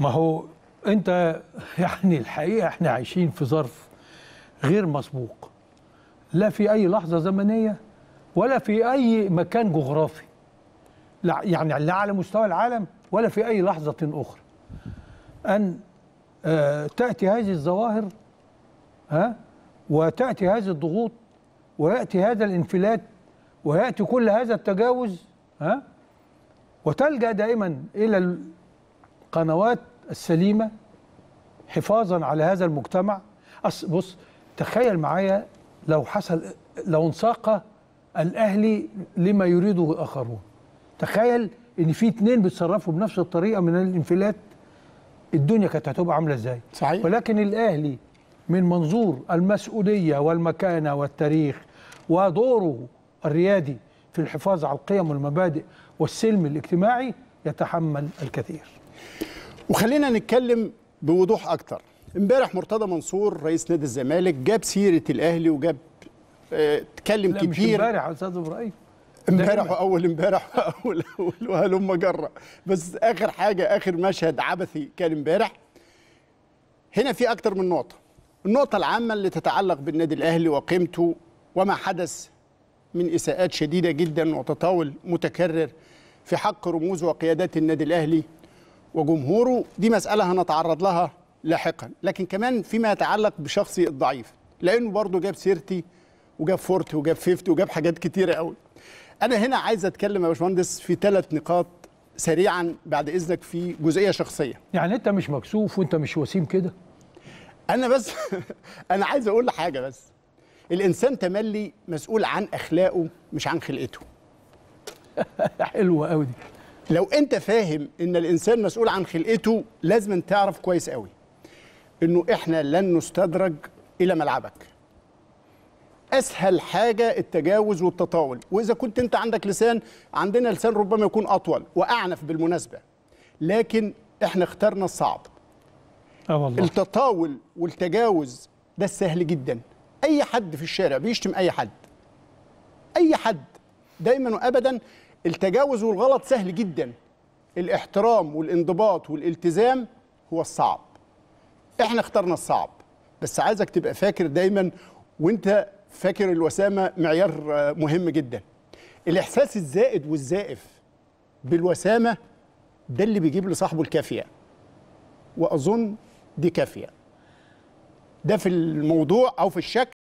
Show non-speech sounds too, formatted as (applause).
ما هو انت يعني الحقيقه احنا عايشين في ظرف غير مسبوق لا في اي لحظه زمنيه ولا في اي مكان جغرافي لا يعني لا على مستوى العالم ولا في اي لحظه اخرى ان آه، تاتي هذه الظواهر ها وتاتي هذه الضغوط وياتي هذا الانفلات وياتي كل هذا التجاوز ها وتلجا دائما الى القنوات السليمة حفاظا على هذا المجتمع بص تخيل معايا لو حصل لو انساق الأهلي لما يريده الآخرون تخيل إن في اتنين بيتصرفوا بنفس الطريقة من الانفلات الدنيا كانت هتبقى عاملة إزاي صحيح ولكن الأهلي من منظور المسؤولية والمكانة والتاريخ ودوره الريادي في الحفاظ على القيم والمبادئ والسلم الاجتماعي يتحمل الكثير وخلينا نتكلم بوضوح اكتر امبارح مرتضى منصور رئيس نادي الزمالك جاب سيره الاهلي وجاب اتكلم اه كتير مش امبارح يا استاذ ابراهيم امبارح واول امبارح (laughs) اول اول وهلم جره بس اخر حاجه اخر مشهد عبثي كان امبارح هنا في اكتر من نقطه النقطه العامه اللي تتعلق بالنادي الاهلي وقيمته وما حدث من اساءات شديده جدا وتطاول متكرر في حق رموز وقيادات النادي الاهلي وجمهوره دي مسألة هنتعرض لها لاحقا لكن كمان فيما يتعلق بشخصي الضعيف لأنه برضه جاب سيرتي وجاب فورتي وجاب فيفتي وجاب حاجات كتيرة قوي أنا هنا عايز أتكلم يا باشمهندس في ثلاث نقاط سريعا بعد إذنك في جزئية شخصية يعني أنت مش مكسوف وأنت مش وسيم كده أنا بس (laughs) أنا عايز أقول حاجة بس الإنسان تملي مسؤول عن أخلاقه مش عن خلقته (laughs) حلوة قوي دي لو انت فاهم ان الانسان مسؤول عن خلقته لازم تعرف كويس قوي انه احنا لن نستدرج الى ملعبك اسهل حاجه التجاوز والتطاول واذا كنت انت عندك لسان عندنا لسان ربما يكون اطول واعنف بالمناسبه لكن احنا اخترنا الصعب اه والله التطاول والتجاوز ده السهل جدا اي حد في الشارع بيشتم اي حد اي حد دايما وابدا التجاوز والغلط سهل جدا الاحترام والانضباط والالتزام هو الصعب احنا اخترنا الصعب بس عايزك تبقى فاكر دايما وانت فاكر الوسامه معيار مهم جدا الاحساس الزائد والزائف بالوسامه ده اللي بيجيب لصاحبه الكافيه واظن دي كافيه ده في الموضوع او في الشكل